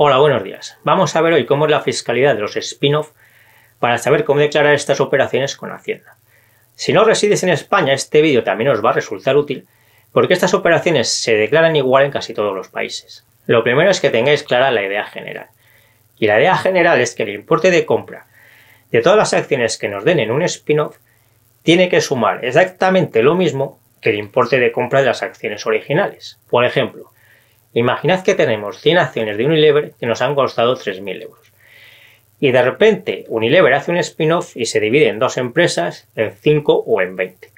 Hola, buenos días. Vamos a ver hoy cómo es la fiscalidad de los spin-off para saber cómo declarar estas operaciones con Hacienda. Si no resides en España, este vídeo también os va a resultar útil porque estas operaciones se declaran igual en casi todos los países. Lo primero es que tengáis clara la idea general. Y la idea general es que el importe de compra de todas las acciones que nos den en un spin-off tiene que sumar exactamente lo mismo que el importe de compra de las acciones originales. Por ejemplo, Imaginad que tenemos 100 acciones de Unilever que nos han costado 3.000 euros. Y de repente Unilever hace un spin-off y se divide en dos empresas, en 5 o en 20.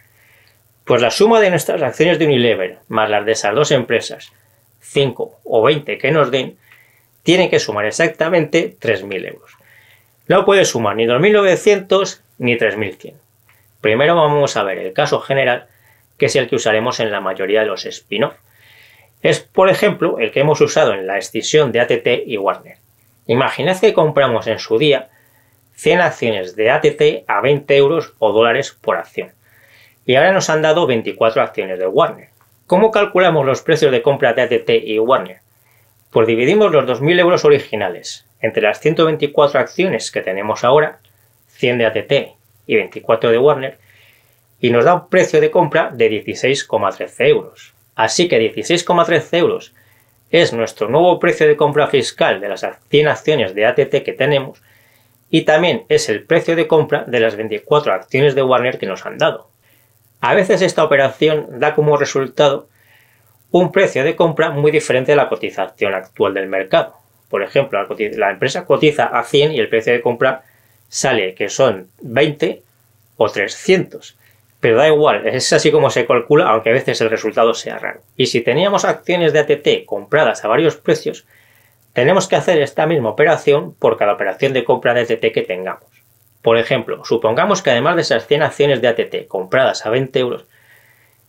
Pues la suma de nuestras acciones de Unilever más las de esas dos empresas, 5 o 20 que nos den, tiene que sumar exactamente 3.000 euros. No puede sumar ni 2.900 ni 3.100. Primero vamos a ver el caso general, que es el que usaremos en la mayoría de los spin-offs es, por ejemplo, el que hemos usado en la escisión de ATT y Warner. Imaginad que compramos en su día 100 acciones de ATT a 20 euros o dólares por acción. Y ahora nos han dado 24 acciones de Warner. ¿Cómo calculamos los precios de compra de ATT y Warner? Pues dividimos los 2.000 euros originales entre las 124 acciones que tenemos ahora, 100 de ATT y 24 de Warner, y nos da un precio de compra de 16,13 euros. Así que 16,13 euros es nuestro nuevo precio de compra fiscal de las 100 acciones de ATT que tenemos y también es el precio de compra de las 24 acciones de Warner que nos han dado. A veces esta operación da como resultado un precio de compra muy diferente a la cotización actual del mercado. Por ejemplo, la, empresa cotiza a 100 y el precio de compra sale que son 20 o 300. Pero da igual, es así como se calcula, aunque a veces el resultado sea raro. Y si teníamos acciones de ATT compradas a varios precios, tenemos que hacer esta misma operación por cada operación de compra de ATT que tengamos. Por ejemplo, supongamos que además de esas 100 acciones de ATT compradas a 20 euros,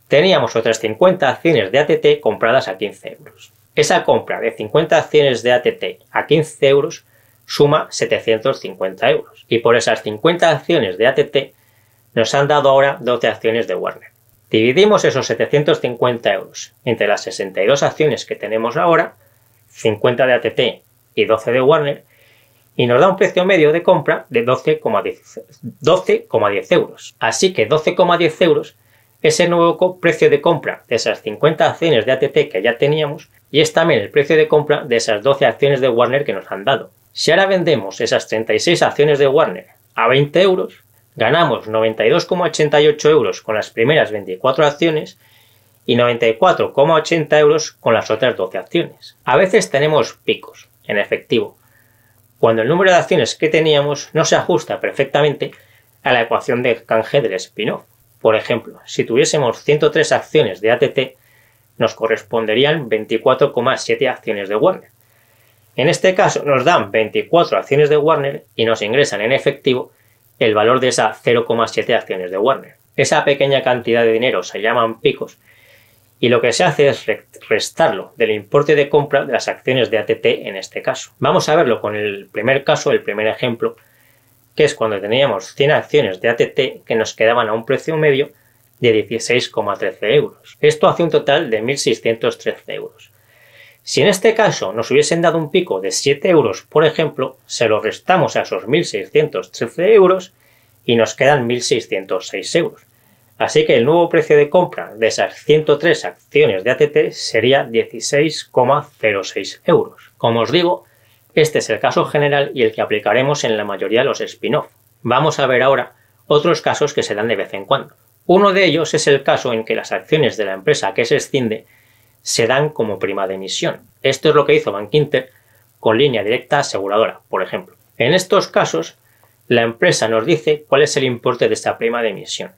teníamos otras 50 acciones de ATT compradas a 15 euros. Esa compra de 50 acciones de ATT a 15 euros suma 750 euros. Y por esas 50 acciones de ATT nos han dado ahora 12 acciones de Warner. Dividimos esos 750 euros entre las 62 acciones que tenemos ahora, 50 de ATT y 12 de Warner, y nos da un precio medio de compra de 12,10 euros. Así que 12,10 euros es el nuevo precio de compra de esas 50 acciones de ATT que ya teníamos y es también el precio de compra de esas 12 acciones de Warner que nos han dado. Si ahora vendemos esas 36 acciones de Warner a 20 euros, ganamos 92,88 euros con las primeras 24 acciones y 94,80 euros con las otras 12 acciones. A veces tenemos picos, en efectivo, cuando el número de acciones que teníamos no se ajusta perfectamente a la ecuación de canje del spin-off. Por ejemplo, si tuviésemos 103 acciones de ATT, nos corresponderían 24,7 acciones de Warner. En este caso nos dan 24 acciones de Warner y nos ingresan en efectivo el valor de esas 0,7 acciones de Warner. Esa pequeña cantidad de dinero se llaman picos y lo que se hace es restarlo del importe de compra de las acciones de ATT en este caso. Vamos a verlo con el primer caso, el primer ejemplo, que es cuando teníamos 100 acciones de ATT que nos quedaban a un precio medio de 16,13 euros. Esto hace un total de 1.613 euros. Si en este caso nos hubiesen dado un pico de 7 euros, por ejemplo, se lo restamos a esos 1.613 euros y nos quedan 1.606 euros. Así que el nuevo precio de compra de esas 103 acciones de ATT sería 16,06 euros. Como os digo, este es el caso general y el que aplicaremos en la mayoría de los spin-off. Vamos a ver ahora otros casos que se dan de vez en cuando. Uno de ellos es el caso en que las acciones de la empresa que se extiende se dan como prima de emisión. Esto es lo que hizo Bankinter con línea directa aseguradora, por ejemplo. En estos casos, la empresa nos dice cuál es el importe de esta prima de emisión.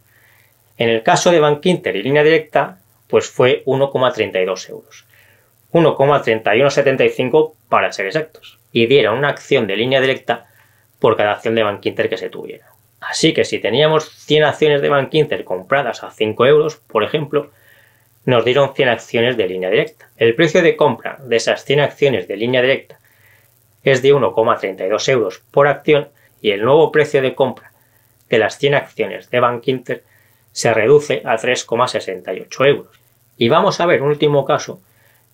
En el caso de Bankinter y línea directa, pues fue 1,32 euros. 1,3175 para ser exactos. Y dieron una acción de línea directa por cada acción de Bankinter que se tuviera. Así que si teníamos 100 acciones de Bankinter compradas a 5 euros, por ejemplo, nos dieron 100 acciones de línea directa. El precio de compra de esas 100 acciones de línea directa es de 1,32 euros por acción y el nuevo precio de compra de las 100 acciones de Bank Inter se reduce a 3,68 euros. Y vamos a ver un último caso,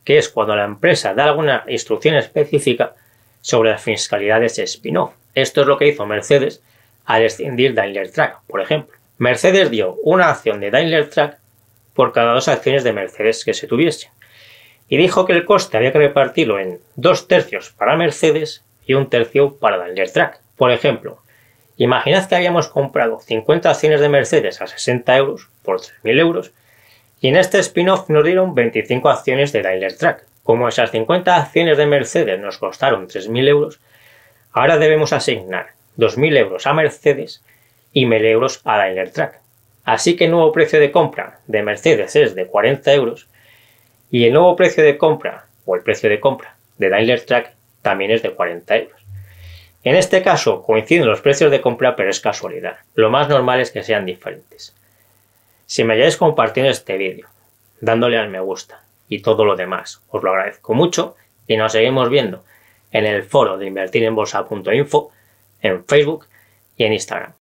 que es cuando la empresa da alguna instrucción específica sobre las fiscalidades spin-off. Esto es lo que hizo Mercedes al escindir Daimler Truck, por ejemplo. Mercedes dio una acción de Daimler Truck por cada dos acciones de Mercedes que se tuviese. Y dijo que el coste había que repartirlo en dos tercios para Mercedes y un tercio para Daimler Track. Por ejemplo, imaginad que habíamos comprado 50 acciones de Mercedes a 60 euros por 3.000 euros y en este spin-off nos dieron 25 acciones de Daimler Track. Como esas 50 acciones de Mercedes nos costaron 3.000 euros, ahora debemos asignar 2.000 euros a Mercedes y 1.000 euros a Daimler Track. Así que el nuevo precio de compra de Mercedes es de 40 euros y el nuevo precio de compra o el precio de compra de Daimler Track también es de 40 euros. En este caso coinciden los precios de compra pero es casualidad. Lo más normal es que sean diferentes. Si me hayáis compartido este vídeo, dándole al me gusta y todo lo demás, os lo agradezco mucho y nos seguimos viendo en el foro de invertirenbolsa.info, en Facebook y en Instagram.